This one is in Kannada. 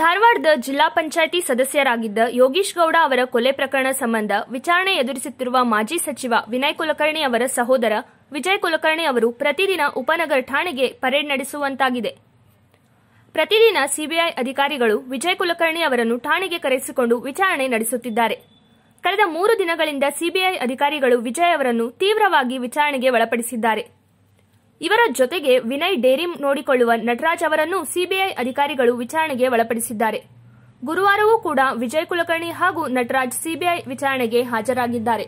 ಧಾರವಾಡದ ಜಿಲ್ಲಾ ಪಂಚಾಯಿತಿ ಸದಸ್ಯರಾಗಿದ್ದ ಯೋಗೀಶ್ ಗೌಡ ಅವರ ಕೊಲೆ ಪ್ರಕರಣ ಸಂಬಂಧ ವಿಚಾರಣೆ ಎದುರಿಸುತ್ತಿರುವ ಮಾಜಿ ಸಚಿವ ವಿನಯ್ ಕುಲಕರ್ಣಿ ಅವರ ಸಹೋದರ ವಿಜಯ್ ಕುಲಕರ್ಣಿ ಅವರು ಪ್ರತಿದಿನ ಉಪನಗರ ಠಾಣೆಗೆ ಪರೇಡ್ ನಡೆಸುವಂತಾಗಿದೆ ಪ್ರತಿದಿನ ಸಿಬಿಐ ಅಧಿಕಾರಿಗಳು ವಿಜಯ್ ಕುಲಕರ್ಣಿ ಅವರನ್ನು ಠಾಣೆಗೆ ಕರೆಸಿಕೊಂಡು ವಿಚಾರಣೆ ನಡೆಸುತ್ತಿದ್ದಾರೆ ಕಳೆದ ಮೂರು ದಿನಗಳಿಂದ ಸಿಬಿಐ ಅಧಿಕಾರಿಗಳು ವಿಜಯ್ ಅವರನ್ನು ತೀವ್ರವಾಗಿ ವಿಚಾರಣೆಗೆ ಒಳಪಡಿಸಿದ್ದಾರೆ ಇವರ ಜೊತೆಗೆ ವಿನಯ್ ಡೇರಿ ನೋಡಿಕೊಳ್ಳುವ ನಟರಾಜ್ ಅವರನ್ನು ಸಿಬಿಐ ಅಧಿಕಾರಿಗಳು ವಿಚಾರಣೆಗೆ ಒಳಪಡಿಸಿದ್ದಾರೆ ಗುರುವಾರವೂ ಕೂಡ ವಿಜಯ್ ಕುಲಕರ್ಣಿ ಹಾಗೂ ನಟರಾಜ್ ಸಿಬಿಐ ವಿಚಾರಣೆಗೆ ಹಾಜರಾಗಿದ್ದಾರೆ